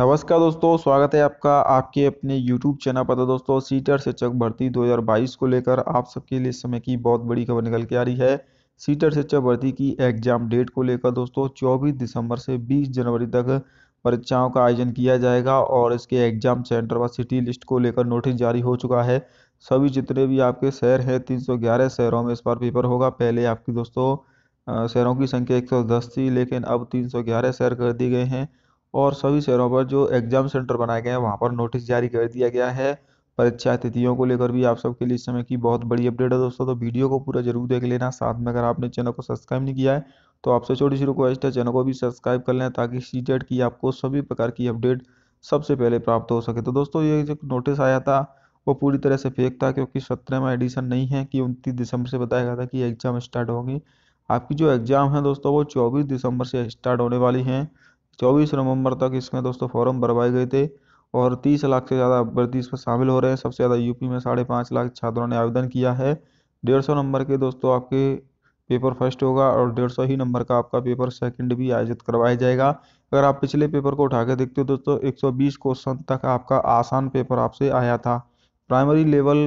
नमस्कार दोस्तों स्वागत है आपका आपके अपने YouTube चैनल पर तो दोस्तों सीटर शिक्षक भर्ती 2022 को लेकर आप सबके लिए समय की बहुत बड़ी खबर निकल के आ रही है सीटर शिक्षक भर्ती की एग्जाम डेट को लेकर दोस्तों 24 दिसंबर से 20 जनवरी तक परीक्षाओं का आयोजन किया जाएगा और इसके एग्जाम सेंटर व सिटी लिस्ट को लेकर नोटिस जारी हो चुका है सभी जितने भी आपके शहर हैं तीन शहरों में इस बार पेपर होगा पहले आपकी दोस्तों शहरों की संख्या एक थी लेकिन अब तीन शहर कर दिए गए हैं और सभी शहरों पर जो एग्जाम सेंटर बनाए गए हैं वहाँ पर नोटिस जारी कर दिया गया है परीक्षा तिथियों को लेकर भी आप सबके लिए इस समय की बहुत बड़ी अपडेट है दोस्तों तो वीडियो को पूरा जरूर देख लेना साथ में अगर आपने चैनल को सब्सक्राइब नहीं किया है तो आपसे छोटी सी रिक्वेस्ट है चैनल को भी सब्सक्राइब कर लें ताकि सी की आपको सभी प्रकार की अपडेट सबसे पहले प्राप्त हो सके तो दोस्तों ये जो नोटिस आया था वो पूरी तरह से फेक था क्योंकि सत्रह में एडिशन नहीं है कि उनतीस दिसंबर से बताया गया था कि एग्ज़ाम स्टार्ट होगी आपकी जो एग्ज़ाम है दोस्तों वो चौबीस दिसंबर से स्टार्ट होने वाली हैं चौबीस नवंबर तक इसमें दोस्तों फॉर्म भरवाए गए थे और तीस लाख से ज़्यादा अभ्यर्थी इसमें शामिल हो रहे हैं सबसे ज़्यादा यूपी में साढ़े पाँच लाख छात्रों ने आवेदन किया है डेढ़ सौ नंबर के दोस्तों आपके पेपर फर्स्ट होगा और डेढ़ सौ ही नंबर का आपका पेपर सेकंड भी आयोजित करवाया जाएगा अगर आप पिछले पेपर को उठा के देखते हो दोस्तों एक क्वेश्चन तक आपका आसान पेपर आपसे आया था प्राइमरी लेवल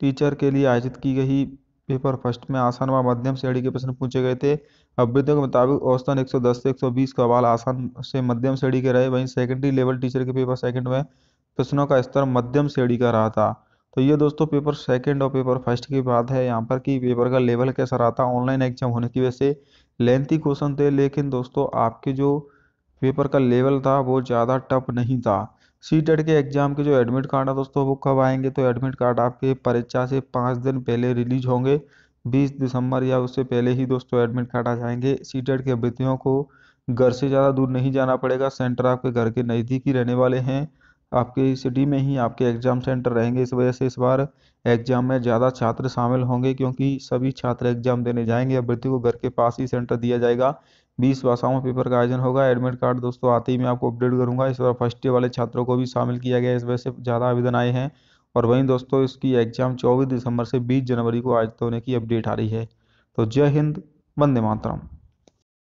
टीचर के लिए आयोजित की गई पेपर फर्स्ट में आसान व मध्यम श्रेणी के प्रश्न पूछे गए थे अभ्यर्थियों के मुताबिक औसतन 110 से 120 सवाल आसान से मध्यम श्रेणी के रहे वहीं सेकेंडरी लेवल टीचर के पेपर सेकंड में प्रश्नों का स्तर मध्यम श्रेणी का रहा था तो ये दोस्तों पेपर सेकंड और पेपर फर्स्ट की बात है यहाँ पर कि पेपर का लेवल कैसा रहा था ऑनलाइन एग्जाम होने की वजह से लेंथी क्वेश्चन थे लेकिन दोस्तों आपके जो पेपर का लेवल था वो ज़्यादा टफ नहीं था सी के एग्ज़ाम के जो एडमिट कार्ड है दोस्तों वो कब आएंगे तो एडमिट कार्ड आपके परीक्षा से पाँच दिन पहले रिलीज होंगे बीस दिसंबर या उससे पहले ही दोस्तों एडमिट कार्ड आ जाएंगे सी के अभ्यर्थियों को घर से ज़्यादा दूर नहीं जाना पड़ेगा सेंटर आपके घर के नज़दीक ही रहने वाले हैं आपके सिटी में ही आपके एग्ज़ाम सेंटर रहेंगे इस वजह से इस बार एग्ज़ाम में ज़्यादा छात्र शामिल होंगे क्योंकि सभी छात्र एग्ज़ाम देने जाएंगे अभ्यर्थियों को घर के पास ही सेंटर दिया जाएगा बीस भाषाओं में पेपर का आयोजन होगा एडमिट कार्ड दोस्तों आते ही मैं आपको अपडेट करूंगा इस बार फर्स्ट ईयर वाले छात्रों को भी शामिल किया गया इस वजह से ज़्यादा आवेदन आए हैं और वहीं दोस्तों इसकी एग्ज़ाम चौबीस दिसंबर से बीस जनवरी को आयोजित होने की अपडेट आ रही है तो जय हिंद वंदे मातरम